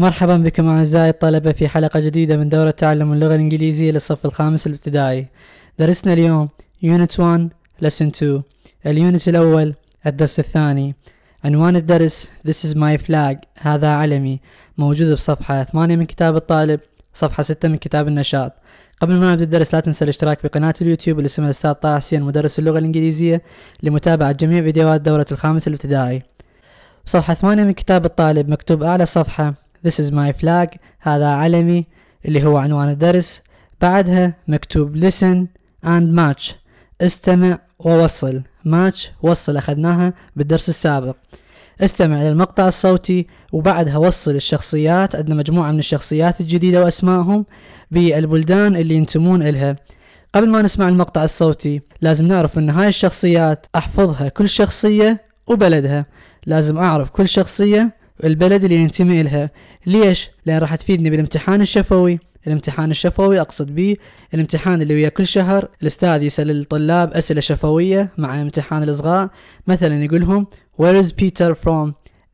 مرحبا بكم أعزائي الطلبة في حلقة جديدة من دورة تعلم اللغة الإنجليزية للصف الخامس الابتدائي درسنا اليوم Unit 1 Lesson 2 اليونت الأول الدرس الثاني عنوان الدرس This is my flag هذا علمي موجود بصفحة 8 من كتاب الطالب صفحة 6 من كتاب النشاط قبل ما نبدأ الدرس لا تنسى الاشتراك بقناة اليوتيوب اللي اسمها الأستاذ طه حسين مدرس اللغة الإنجليزية لمتابعة جميع فيديوهات دورة الخامس الابتدائي صفحة 8 من كتاب الطالب مكتوب أعلى صفحة This is my flag هذا علمي اللي هو عنوان الدرس بعدها مكتوب listen and match استمع ووصل ماتش وصل أخذناها بالدرس السابق استمع للمقطع الصوتي وبعدها وصل الشخصيات عندنا مجموعة من الشخصيات الجديدة وأسمائهم بالبلدان اللي ينتمون إلها قبل ما نسمع المقطع الصوتي لازم نعرف أن هاي الشخصيات أحفظها كل شخصية وبلدها لازم أعرف كل شخصية البلد اللي ينتمي إلها ليش؟ لأن راح تفيدني بالامتحان الشفوي الامتحان الشفوي أقصد به الامتحان اللي ويا كل شهر الأستاذ يسأل الطلاب أسئلة شفوية مع امتحان الإصغاء مثلا يقولهم Where is Peter from؟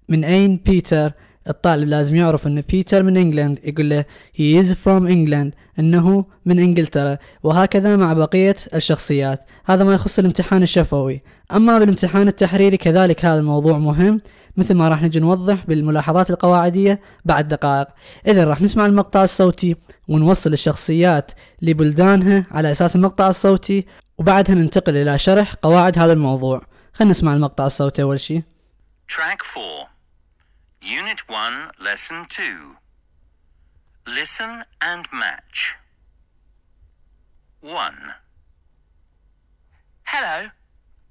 من أين بيتر؟ الطالب لازم يعرف ان بيتر من انجلند يقول له he is from England انه من انجلترا وهكذا مع بقية الشخصيات هذا ما يخص الامتحان الشفوي اما بالامتحان التحريري كذلك هذا الموضوع مهم مثل ما راح نجي نوضح بالملاحظات القواعدية بعد دقائق اذا راح نسمع المقطع الصوتي ونوصل الشخصيات لبلدانها على اساس المقطع الصوتي وبعدها ننتقل الى شرح قواعد هذا الموضوع خلينا نسمع المقطع الصوتي اول شيء Track 4 Unit 1, Lesson 2. Listen and match. 1. Hello,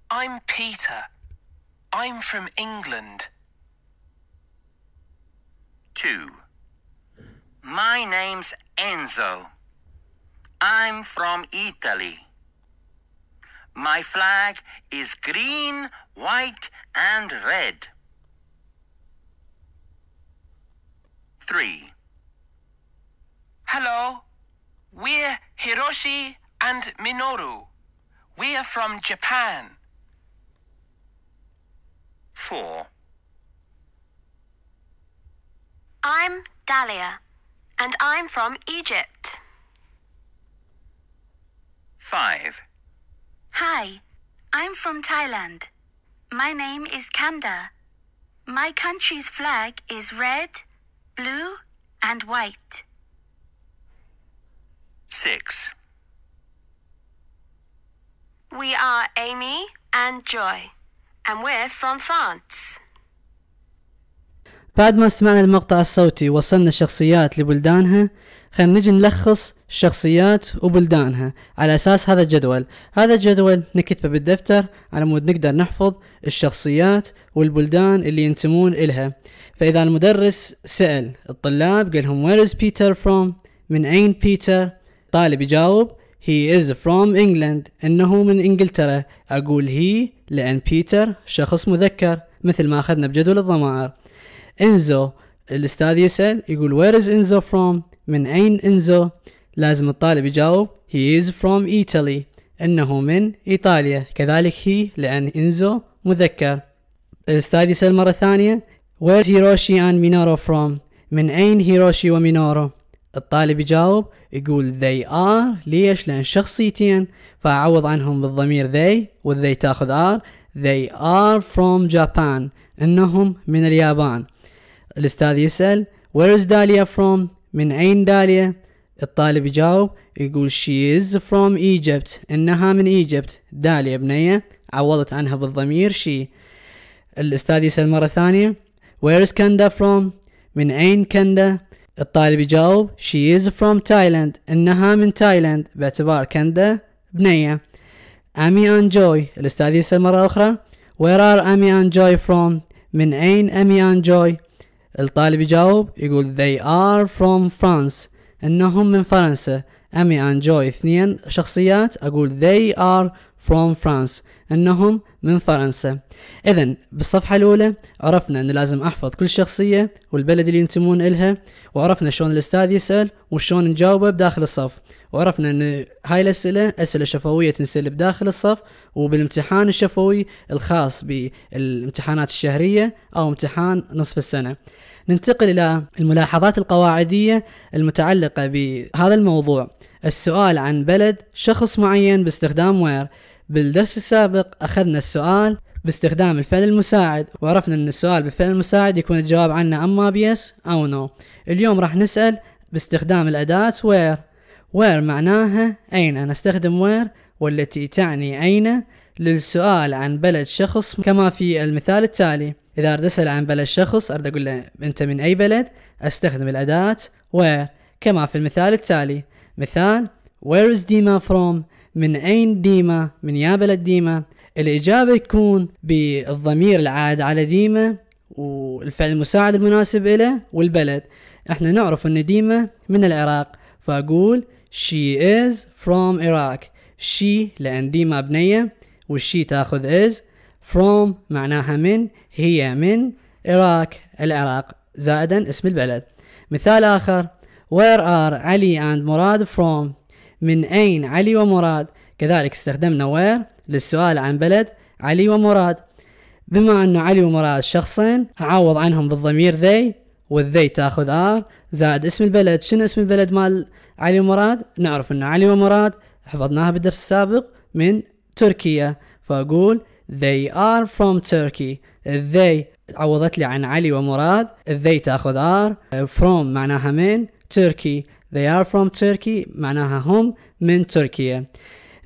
I'm Peter. I'm from England. 2. My name's Enzo. I'm from Italy. My flag is green, white, and red. 3. Hello. We're Hiroshi and Minoru. We're from Japan. 4. I'm Dahlia, and I'm from Egypt. 5. Hi, I'm from Thailand. My name is Kanda. My country's flag is red, blue and white. Six. We are Amy and Joy and we're from France. بعد ما سمعنا المقطع الصوتي وصلنا الشخصيات لبلدانها خلينا نجي نلخص شخصيات وبلدانها على أساس هذا الجدول هذا الجدول نكتبه بالدفتر على مود نقدر نحفظ الشخصيات والبلدان اللي ينتمون إلها فإذا المدرس سأل الطلاب قال لهم وير از بيتر فروم من أين بيتر طالب يجاوب هي از فروم انجلند إنه من إنجلترا أقول هي لأن بيتر شخص مذكر مثل ما أخذنا بجدول الضمائر إنزو الأستاذ يسأل يقول وير از إنزو فروم من أين إنزو لازم الطالب يجاوب he is from Italy إنه من إيطاليا كذلك هي لأن إنزو مذكر الأستاذ يسأل مرة ثانية is Hiroshi and Minoru from من أين هيروشي ومينورو الطالب يجاوب يقول they are ليش لأن شخصيتين فأعوض عنهم بالضمير they والذي تاخذ are they are from Japan إنهم من اليابان الأستاذ يسأل where is داليا from من أين داليا الطالب يجاوب يقول she is from Egypt إنها من إيجبت دال بنية عوضت عنها بالضمير she الأستاذ يسأل مرة ثانية where is Kanda from من أين كندا الطالب يجاوب she is from Thailand إنها من تايلاند باعتبار كندا بنية أمي أند جوي الأستاذ يسأل مرة أخرى where are أمي and جوي from من أين أمي and جوي الطالب يجاوب يقول they are from France انهم من فرنسا امي اند جوي اثنين شخصيات اقول they are from France انهم من فرنسا اذا بالصفحة الاولى عرفنا ان لازم احفظ كل شخصية والبلد اللي ينتمون الها وعرفنا شلون الاستاذ يسأل وشلون نجاوبه بداخل الصف وعرفنا ان هاي الاسئلة اسئلة شفوية تنسأل بداخل الصف وبالامتحان الشفوي الخاص بالامتحانات الشهرية او امتحان نصف السنة ننتقل إلى الملاحظات القواعدية المتعلقة بهذا الموضوع السؤال عن بلد شخص معين باستخدام وير بالدرس السابق أخذنا السؤال باستخدام الفعل المساعد وعرفنا أن السؤال بالفعل المساعد يكون الجواب عنه أما بيس أو نو اليوم راح نسأل باستخدام الأداة وير وير معناها أين نستخدم وير والتي تعني أين للسؤال عن بلد شخص كما في المثال التالي إذا أرد أسأل عن بلد شخص أرد أقول له أنت من أي بلد أستخدم الأداة كما في المثال التالي مثال Where is ديما from من أين ديما من يا بلد ديما الإجابة يكون بالضمير العائد على ديما والفعل المساعد المناسب له والبلد احنا نعرف ان ديما من العراق فأقول she is from Iraq she لأن ديما بنية والشي تاخذ is from معناها من هي من إراك العراق زائدا اسم البلد مثال آخر where are علي and مراد from من أين علي ومراد كذلك استخدمنا where للسؤال عن بلد علي ومراد بما أن علي ومراد شخصين أعوض عنهم بالضمير they والذي تاخذ ار زائد اسم البلد شنو اسم البلد مال علي ومراد نعرف أن علي ومراد حفظناها بالدرس السابق من تركيا فأقول they are from Turkey they عوضت لي عن علي ومراد they تاخذ ار فروم uh, معناها من تركي they are from Turkey معناها هم من تركيا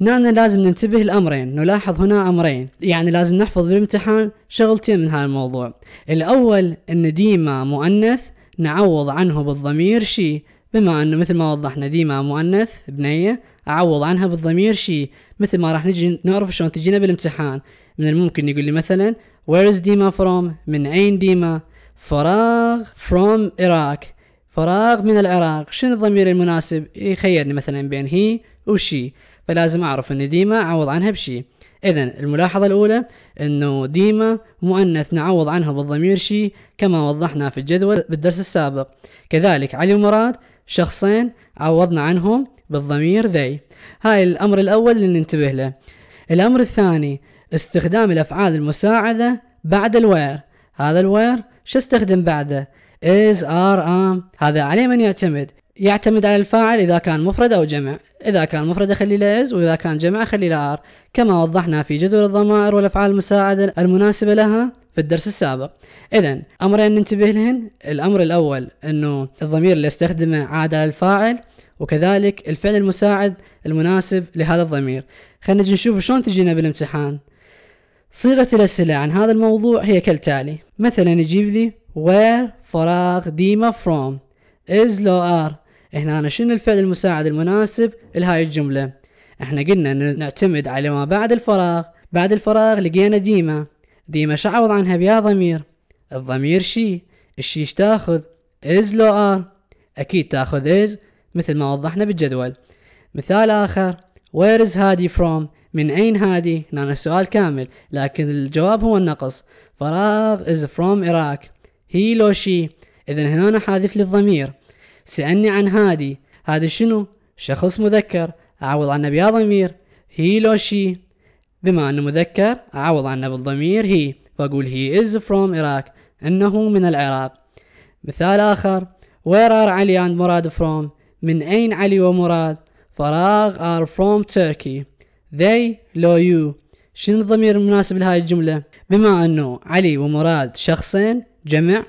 هنا لازم ننتبه الأمرين نلاحظ هنا أمرين يعني لازم نحفظ بالامتحان شغلتين من هذا الموضوع الأول أن ديما مؤنث نعوض عنه بالضمير شي بما أنه مثل ما وضحنا ديما مؤنث بنية أعوض عنها بالضمير شي مثل ما راح نجي نعرف شلون تجينا بالامتحان من الممكن يقول لي مثلا Where is Dima from من أين ديما فراغ from Iraq فراغ من العراق شنو الضمير المناسب يخيرني إيه، مثلا بين هي وشي فلازم أعرف أن ديما أعوض عنها بشي إذا الملاحظة الأولى أنه ديما مؤنث نعوض عنها بالضمير شي كما وضحنا في الجدول بالدرس السابق كذلك علي ومراد شخصين عوضنا عنهم بالضمير ذي هاي الأمر الأول اللي ننتبه له الأمر الثاني استخدام الافعال المساعده بعد الوير هذا الوير شو استخدم بعده is are am هذا عليه من يعتمد يعتمد على الفاعل اذا كان مفرد او جمع اذا كان مفرد اخلي له is واذا كان جمع اخلي له are كما وضحنا في جدول الضمائر والافعال المساعده المناسبه لها في الدرس السابق اذا امرين ننتبه لهن الامر الاول انه الضمير اللي استخدمه عاد على الفاعل وكذلك الفعل المساعد المناسب لهذا الضمير خلينا نجي نشوف شلون تجينا بالامتحان صيغة الأسئلة عن هذا الموضوع هي كالتالي مثلا يجيب لي where فراغ ديما from is لو ار هنا أنا شنو الفعل المساعد المناسب لهاي الجملة احنا قلنا نعتمد على ما بعد الفراغ بعد الفراغ لقينا ديما ديما شعوض عنها بيا ضمير الضمير شي الشي تاخذ is لو ار أكيد تاخذ is مثل ما وضحنا بالجدول مثال آخر where is هادي from من أين هذه؟ نعم السؤال كامل لكن الجواب هو النقص فراغ is from Iraq هي لو شي إذا هنا حاذف للضمير سألني عن هادي هادي شنو؟ شخص مذكر أعوض عنه بيا ضمير هي لو شي بما أنه مذكر أعوض عنه بالضمير هي فأقول هي is from Iraq إنه من العراق مثال آخر where are علي and مراد from من أين علي ومراد فراغ are from Turkey they لو you شنو الضمير المناسب لهاي الجملة بما أنه علي ومراد شخصين جمع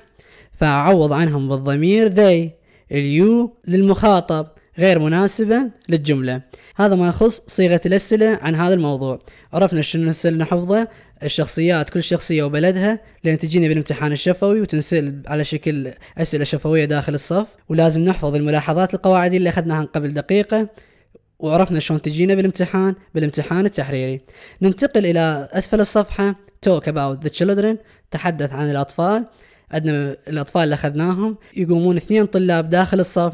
فأعوض عنهم بالضمير they اليو للمخاطب غير مناسبة للجملة هذا ما يخص صيغة الأسئلة عن هذا الموضوع عرفنا شنو نسأل نحفظه الشخصيات كل شخصية وبلدها لأن تجيني بالامتحان الشفوي وتنسأل على شكل أسئلة شفوية داخل الصف ولازم نحفظ الملاحظات القواعدية اللي أخذناها قبل دقيقة وعرفنا شلون تجينا بالامتحان بالامتحان التحريري ننتقل الى اسفل الصفحه توك اباوت ذا children تحدث عن الاطفال عندنا الاطفال اللي اخذناهم يقومون اثنين طلاب داخل الصف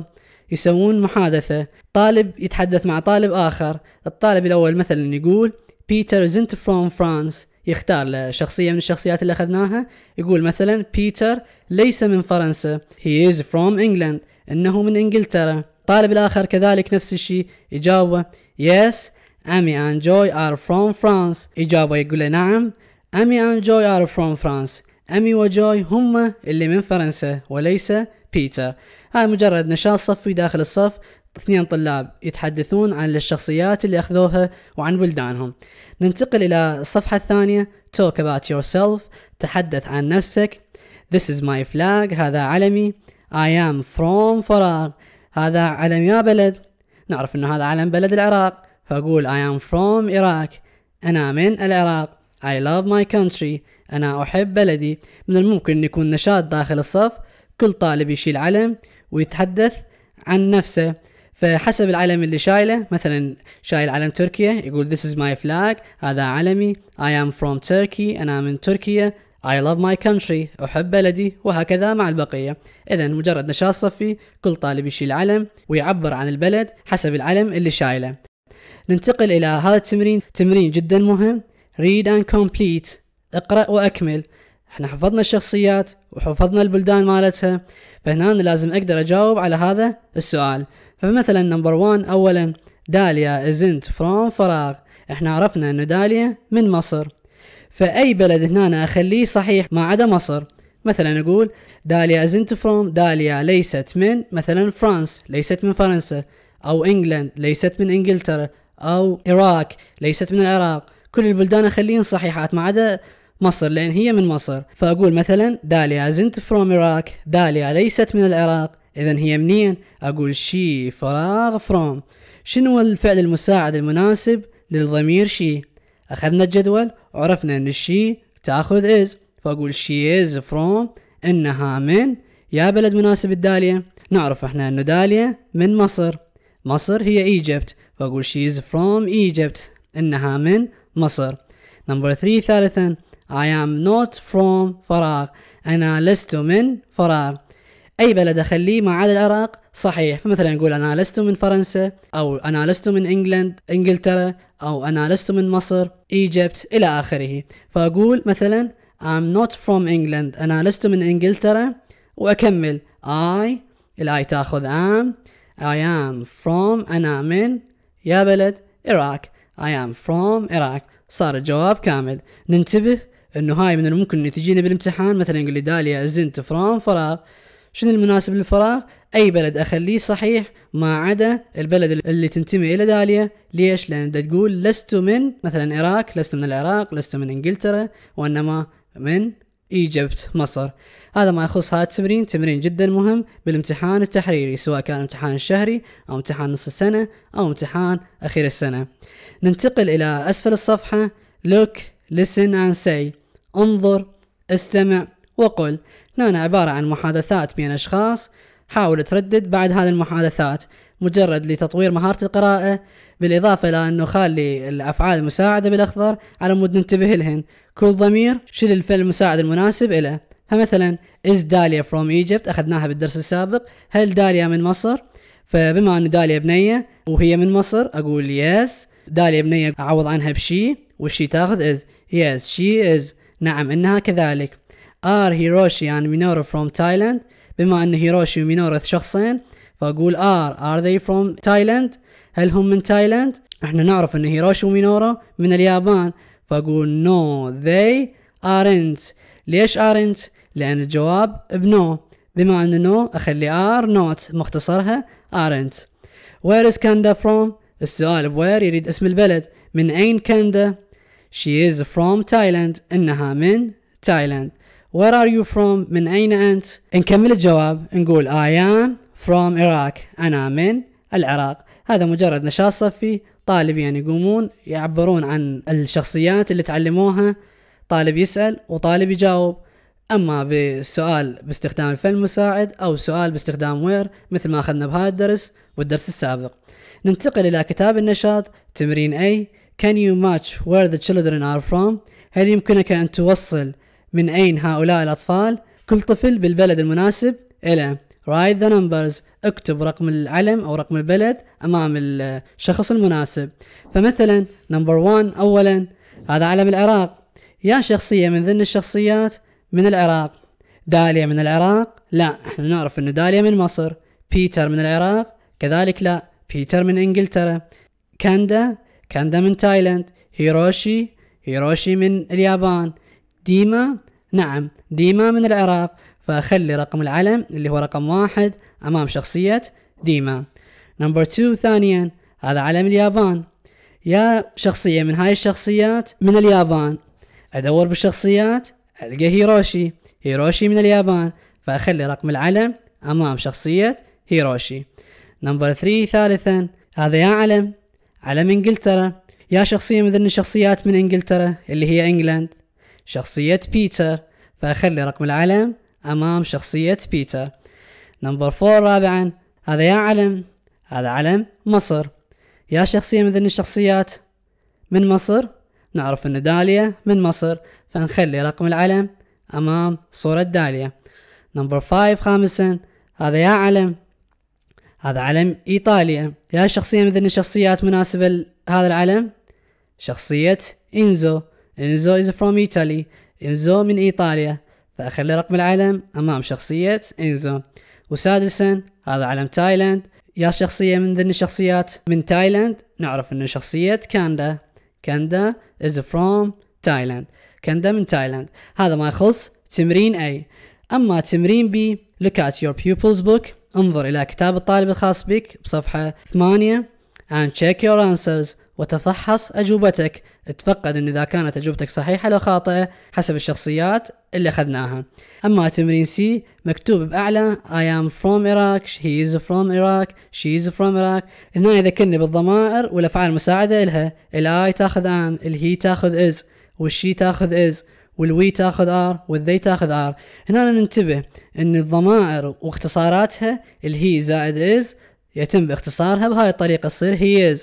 يسوون محادثه طالب يتحدث مع طالب اخر الطالب الاول مثلا يقول بيتر isn't فروم فرانس يختار له شخصيه من الشخصيات اللي اخذناها يقول مثلا بيتر ليس من فرنسا هي از فروم انجلند انه من انجلترا الطالب الآخر كذلك نفس الشيء إجابة Yes Amy and Joy are from France إجابة يقول نعم Amy and Joy are from France أمي وجوي هم اللي من فرنسا وليس بيتر هاي مجرد نشاط صفي داخل الصف اثنين طلاب يتحدثون عن الشخصيات اللي أخذوها وعن بلدانهم ننتقل إلى الصفحة الثانية Talk about yourself تحدث عن نفسك This is my flag هذا علمي I am from فراغ هذا علم يا بلد نعرف انه هذا علم بلد العراق فاقول I am from Iraq انا من العراق I love my country انا احب بلدي من الممكن يكون نشاط داخل الصف كل طالب يشيل علم ويتحدث عن نفسه فحسب العلم اللي شايله مثلا شايل علم تركيا يقول this is my flag هذا علمي I am from Turkey أنا من تركيا I love my country أحب بلدي وهكذا مع البقية إذا مجرد نشاط صفي كل طالب يشيل علم ويعبر عن البلد حسب العلم اللي شايله ننتقل إلى هذا التمرين تمرين جدا مهم Read and complete اقرأ وأكمل احنا حفظنا الشخصيات وحفظنا البلدان مالتها فهنا لازم أقدر أجاوب على هذا السؤال فمثلا نمبر 1 أولا داليا isn't from فراغ احنا عرفنا أن داليا من مصر فأي بلد هنا أخليه صحيح ما عدا مصر مثلا أقول داليا isn't from داليا ليست من مثلا فرانس ليست من فرنسا أو إنجلند ليست من إنجلترا أو إيراك ليست من العراق كل البلدان أخليهن صحيحات ما عدا مصر لأن هي من مصر فأقول مثلا داليا isn't from Iraq داليا ليست من العراق إذا هي منين؟ أقول شي فراغ from شنو الفعل المساعد المناسب للضمير شي؟ أخذنا الجدول عرفنا أن الشي تأخذ is فأقول she is from إنها من يا بلد مناسب الدالية نعرف احنا ان دالية من مصر مصر هي ايجبت فأقول she is from Egypt إنها من مصر نمبر 3 ثالثا I am not from فراغ أنا لست من فراغ أي بلد أخليه ما عدا العراق صحيح فمثلا نقول أنا لست من فرنسا أو أنا لست من إنجلند إنجلترا أو أنا لست من مصر Egypt إلى آخره فأقول مثلا I'm not from England أنا لست من إنجلترا وأكمل I الآي تاخذ am I am from أنا من يا بلد Iraq I am from Iraq صار الجواب كامل ننتبه انه هاي من الممكن ان تجينا بالامتحان مثلا يقول لي داليا ازنت فروم فراغ شنو المناسب للفراغ اي بلد اخليه صحيح ما عدا البلد اللي تنتمي الى داليا ليش لان دا تقول لست من مثلا العراق لست من العراق لست من انجلترا وانما من ايجبت مصر هذا ما يخص هذا التمرين تمرين جدا مهم بالامتحان التحريري سواء كان امتحان الشهري او امتحان نص السنة او امتحان اخير السنة ننتقل الى اسفل الصفحة look listen and say انظر استمع وقل نانا عبارة عن محادثات بين أشخاص حاول تردد بعد هذه المحادثات مجرد لتطوير مهارة القراءة بالإضافة إلى أنه خالي الأفعال المساعدة بالأخضر على مود ننتبه لهن كل ضمير شيل الفعل المساعد المناسب إله فمثلا is داليا from Egypt أخذناها بالدرس السابق هل داليا من مصر فبما أن داليا بنية وهي من مصر أقول يس داليا بنية أعوض عنها بشي والشي تاخذ is yes she is نعم إنها كذلك ار هيروشي اند مينورو فروم تايلاند بما ان هيروشي ومينورو شخصين فاقول ار ار ذي فروم تايلاند هل هم من تايلاند احنا نعرف ان هيروشي ومينورو من اليابان فاقول نو ذي ارنت ليش ارنت لان الجواب بنو بما ان نو اخلي ار نوت مختصرها ارنت وير از كاندا فروم السؤال وير يريد اسم البلد من اين كندا she is from Thailand انها من تايلاند Where are you from من أين أنت نكمل الجواب نقول I am from Iraq أنا من العراق هذا مجرد نشاط صفي طالب يعني يقومون يعبرون عن الشخصيات اللي تعلموها طالب يسأل وطالب يجاوب اما بالسؤال باستخدام الفعل المساعد او سؤال باستخدام وير مثل ما اخذنا بهذا الدرس والدرس السابق ننتقل الى كتاب النشاط تمرين أي Can you match where the children are from هل يمكنك ان توصل من أين هؤلاء الأطفال كل طفل بالبلد المناسب إلى write the numbers اكتب رقم العلم أو رقم البلد أمام الشخص المناسب فمثلا نمبر one أولا هذا علم العراق يا شخصية من ضمن الشخصيات من العراق داليا من العراق لا احنا نعرف أن داليا من مصر بيتر من العراق كذلك لا بيتر من إنجلترا كاندا كاندا من تايلاند هيروشي هيروشي من اليابان ديما نعم ديما من العراق فأخلي رقم العلم اللي هو رقم واحد أمام شخصية ديما نمبر تو ثانيا هذا علم اليابان يا شخصية من هاي الشخصيات من اليابان أدور بالشخصيات ألقى هيروشي هيروشي من اليابان فأخلي رقم العلم أمام شخصية هيروشي نمبر ثري ثالثا هذا يا علم علم إنجلترا يا شخصية من ذن الشخصيات من إنجلترا اللي هي إنجلاند شخصية بيتر فأخلي رقم العلم أمام شخصية بيتر نمبر فور رابعا هذا يا علم هذا علم مصر يا شخصية من ذن الشخصيات من مصر نعرف أن داليا من مصر فنخلي رقم العلم أمام صورة داليا نمبر فايف خامسا هذا يا علم هذا علم إيطاليا يا شخصية من ذن الشخصيات مناسبة لهذا العلم شخصية إنزو إنزو از فروم ايطالي إنزو من إيطاليا فأخلي رقم العلم أمام شخصية إنزو وسادسا هذا علم تايلاند يا شخصية من ضمن الشخصيات من تايلاند نعرف أن شخصية كاندا كاندا از فروم تايلاند كاندا من تايلاند هذا ما يخص تمرين أي أما تمرين بي look at your pupils book انظر إلى كتاب الطالب الخاص بك بصفحة 8 and check your answers وتفحص أجوبتك تفقد أن إذا كانت أجوبتك صحيحة لو خاطئة حسب الشخصيات اللي أخذناها أما تمرين سي مكتوب بأعلى I am from Iraq He is from Iraq She is from Iraq هنا يذكرني بالضمائر والأفعال المساعدة لها ال I تاخذ am ال he تاخذ is والشي تاخذ is والوي تاخذ ار والذي تاخذ ار هنا ننتبه ان الضمائر واختصاراتها ال he زائد is يتم باختصارها بهاي الطريقة تصير هي is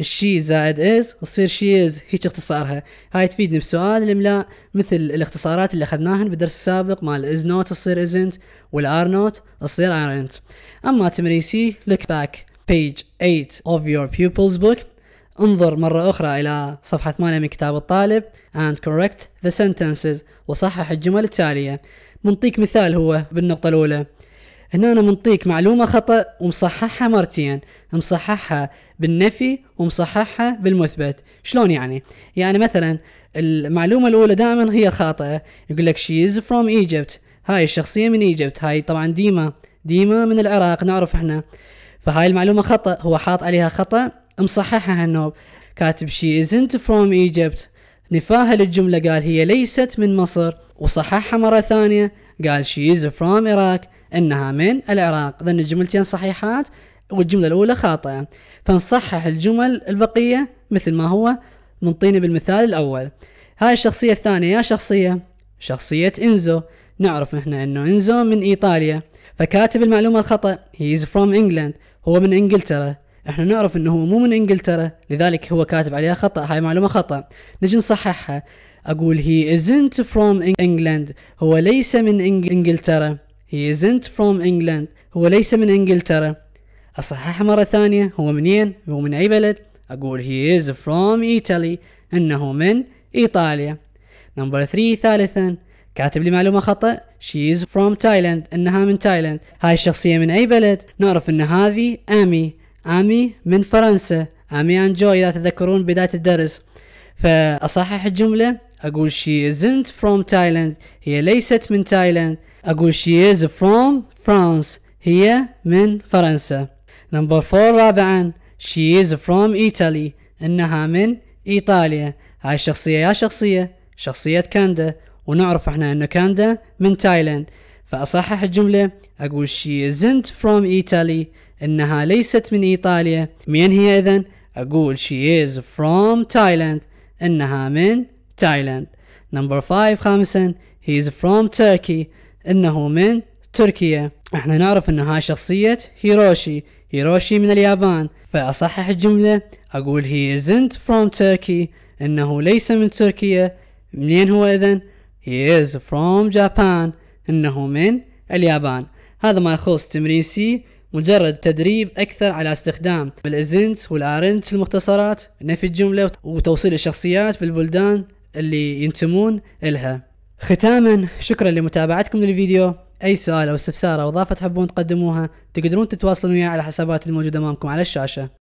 الشي زائد از تصير شي از هيك اختصارها هاي تفيدني بسؤال الاملاء مثل الاختصارات اللي اخذناهن بالدرس السابق مال از نوت تصير ازنت والار نوت تصير ارنت اما تمرين سي look back page 8 of your pupil's book انظر مرة أخرى إلى صفحة 8 من كتاب الطالب and correct the sentences وصحح الجمل التالية بنعطيك مثال هو بالنقطة الأولى هنا أنا منطيك معلومة خطأ ومصححها مرتين مصححها بالنفي ومصححها بالمثبت شلون يعني؟ يعني مثلا المعلومة الأولى دائما هي الخاطئة يقول لك she is from Egypt هاي الشخصية من ايجيبت هاي طبعا ديما ديما من العراق نعرف احنا فهاي المعلومة خطأ هو حاط عليها خطأ مصححها هالنوب كاتب she isn't from Egypt نفاها للجملة قال هي ليست من مصر وصححها مرة ثانية قال شي از فروم Iraq إنها من العراق ظن الجملتين صحيحات والجملة الأولى خاطئة فنصحح الجمل البقية مثل ما هو منطينا بالمثال الأول هاي الشخصية الثانية يا شخصية شخصية إنزو نعرف احنا انه انزو من ايطاليا فكاتب المعلومة الخطأ he is from England هو من انجلترا احنا نعرف انه هو مو من انجلترا لذلك هو كاتب عليها خطأ هاي معلومة خطأ نجي نصححها أقول he isn't from England هو ليس من إنجلترا he isn't from England هو ليس من إنجلترا أصحح مرة ثانية هو منين هو من أي بلد أقول he is from Italy إنه من إيطاليا نمبر 3 ثالثا كاتب لي معلومة خطأ she is from Thailand إنها من تايلاند هاي الشخصية من أي بلد نعرف إن هذه آمي آمي من فرنسا آمي أنجوي إذا تذكرون بداية الدرس فأصحح الجملة أقول she isn't from Thailand هي ليست من تايلاند أقول she is from France هي من فرنسا نمبر فور رابعا she is from Italy إنها من إيطاليا هاي الشخصية يا شخصية شخصية كاندا ونعرف احنا أن كاندا من تايلاند فأصحح الجملة أقول she isn't from Italy إنها ليست من إيطاليا من هي إذن؟ أقول she is from Thailand إنها من تايلاند نمبر 5 خامسا هي از فروم تركي انه من تركيا احنا نعرف ان هاي شخصية هيروشي هيروشي من اليابان فاصحح الجملة اقول هي isn't from تركي انه ليس من تركيا منين هو اذا هي از فروم جابان انه من اليابان هذا ما يخص تمرين سي مجرد تدريب أكثر على استخدام الإزنت والآرنت المختصرات نفي الجملة وتوصيل الشخصيات بالبلدان اللي ينتمون إلها ختاما شكرا لمتابعتكم للفيديو أي سؤال أو استفسار أو إضافة تحبون تقدموها تقدرون تتواصلون وياي على حسابات الموجودة أمامكم على الشاشة